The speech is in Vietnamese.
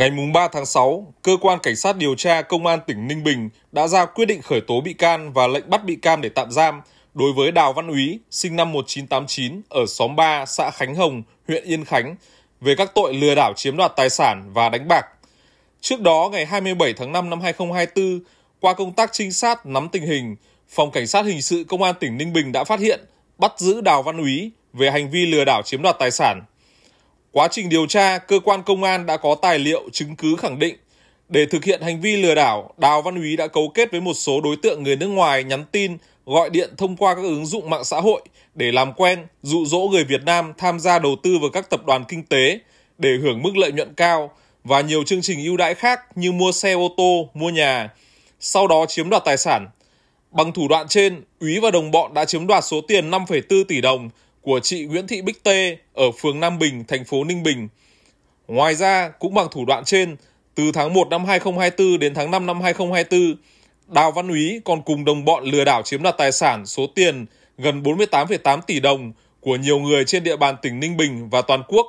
Ngày 3 tháng 6, Cơ quan Cảnh sát điều tra Công an tỉnh Ninh Bình đã ra quyết định khởi tố bị can và lệnh bắt bị can để tạm giam đối với Đào Văn Úy, sinh năm 1989, ở xóm 3, xã Khánh Hồng, huyện Yên Khánh, về các tội lừa đảo chiếm đoạt tài sản và đánh bạc. Trước đó, ngày 27 tháng 5 năm 2024, qua công tác trinh sát nắm tình hình, Phòng Cảnh sát Hình sự Công an tỉnh Ninh Bình đã phát hiện, bắt giữ Đào Văn Úy về hành vi lừa đảo chiếm đoạt tài sản Quá trình điều tra, cơ quan công an đã có tài liệu chứng cứ khẳng định để thực hiện hành vi lừa đảo, Đào Văn Úy đã cấu kết với một số đối tượng người nước ngoài nhắn tin, gọi điện thông qua các ứng dụng mạng xã hội để làm quen, dụ dỗ người Việt Nam tham gia đầu tư vào các tập đoàn kinh tế để hưởng mức lợi nhuận cao và nhiều chương trình ưu đãi khác như mua xe ô tô, mua nhà, sau đó chiếm đoạt tài sản. Bằng thủ đoạn trên, Úy và đồng bọn đã chiếm đoạt số tiền 5,4 tỷ đồng của chị Nguyễn Thị Bích Tê ở phường Nam Bình, thành phố Ninh Bình. Ngoài ra, cũng bằng thủ đoạn trên, từ tháng 1 năm 2024 đến tháng 5 năm 2024, Đào Văn Úy còn cùng đồng bọn lừa đảo chiếm đoạt tài sản số tiền gần 48,8 tỷ đồng của nhiều người trên địa bàn tỉnh Ninh Bình và toàn quốc